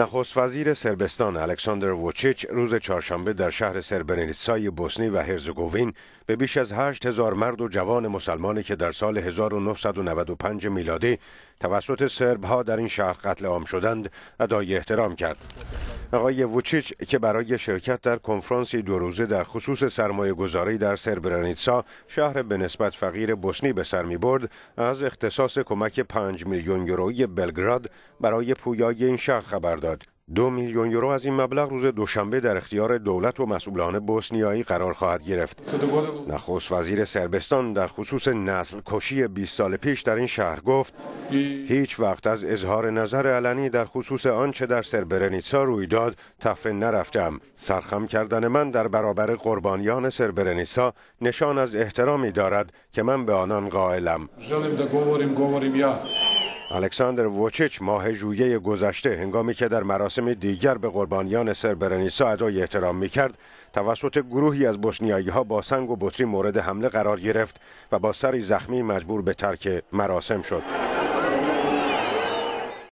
نخست وزیر سربستان الکساندر ووچیچ روز چهارشنبه در شهر سربرنیتسای بوسنی و هرزگوین به بیش از هشت هزار مرد و جوان مسلمانی که در سال 1995 میلادی توسط سربها در این شهر قتل عام شدند ادای احترام کرد. آقای ووچیچ که برای شرکت در کنفرانسی دو روزه در خصوص سرمایه گذاری در سربرانیتسا شهر به نسبت فقیر بوسنی به سر می برد از اختصاص کمک 5 میلیون یورویی بلگراد برای پویای این شهر خبر داد دو میلیون یورو از این مبلغ روز دوشنبه در اختیار دولت و مسئولان بوسنیایی قرار خواهد گرفت. نخست وزیر سربستان در خصوص نسل کشی 20 سال پیش در این شهر گفت هیچ وقت از اظهار نظر علنی در خصوص آنچه در سربرنیتسا روی داد تفره نرفتم. سرخم کردن من در برابر قربانیان سربرنیتسا نشان از احترامی دارد که من به آنان قائلم. الکساندر ووچچ ماه جویه گذشته هنگامی که در مراسم دیگر به قربانیان سربرنیسا ادای احترام می کرد توسط گروهی از بوسنیایی ها با سنگ و بطری مورد حمله قرار گرفت و با سری زخمی مجبور به ترک مراسم شد